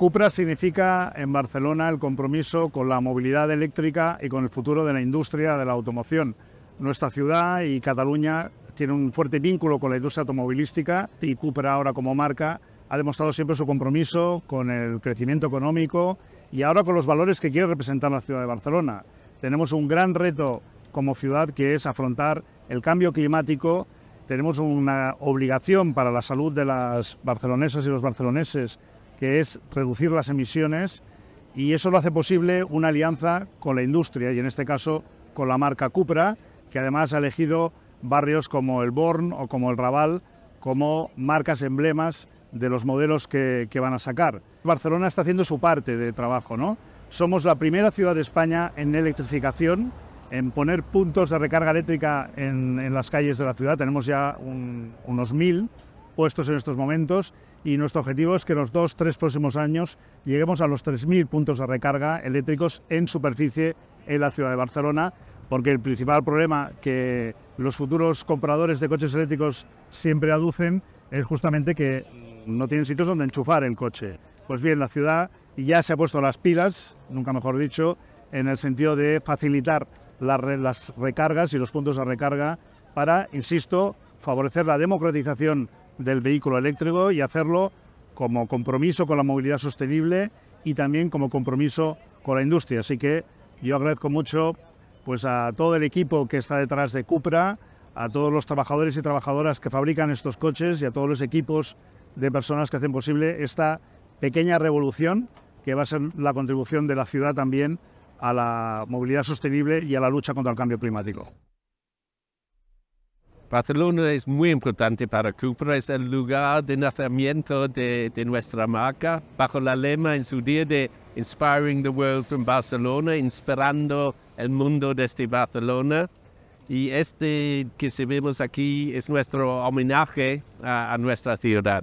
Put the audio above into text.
CUPRA significa en Barcelona el compromiso con la movilidad eléctrica y con el futuro de la industria de la automoción. Nuestra ciudad y Cataluña tienen un fuerte vínculo con la industria automovilística y CUPRA ahora como marca ha demostrado siempre su compromiso con el crecimiento económico y ahora con los valores que quiere representar la ciudad de Barcelona. Tenemos un gran reto como ciudad que es afrontar el cambio climático, tenemos una obligación para la salud de las barcelonesas y los barceloneses que es reducir las emisiones y eso lo hace posible una alianza con la industria y en este caso con la marca Cupra, que además ha elegido barrios como el Born o como el Raval como marcas emblemas de los modelos que, van a sacar. Barcelona está haciendo su parte de trabajo, ¿no? Somos la primera ciudad de España en electrificación, en poner puntos de recarga eléctrica en, las calles de la ciudad, tenemos ya unos mil, puestos en estos momentos y nuestro objetivo es que en los dos, tres próximos años lleguemos a los 3.000 puntos de recarga eléctricos en superficie en la ciudad de Barcelona, porque el principal problema que los futuros compradores de coches eléctricos siempre aducen es justamente que no tienen sitios donde enchufar el coche. Pues bien, la ciudad ya se ha puesto las pilas, nunca mejor dicho, en el sentido de facilitar las recargas y los puntos de recarga para, insisto, favorecer la democratización del vehículo eléctrico y hacerlo como compromiso con la movilidad sostenible y también como compromiso con la industria. Así que yo agradezco mucho pues, a todo el equipo que está detrás de Cupra, a todos los trabajadores y trabajadoras que fabrican estos coches y a todos los equipos de personas que hacen posible esta pequeña revolución que va a ser la contribución de la ciudad también a la movilidad sostenible y a la lucha contra el cambio climático. Barcelona es muy importante para Cupra, es el lugar de nacimiento de, nuestra marca, bajo la lema en su día de Inspiring the World from Barcelona, inspirando el mundo desde Barcelona. Y este que se vemos aquí es nuestro homenaje a nuestra ciudad.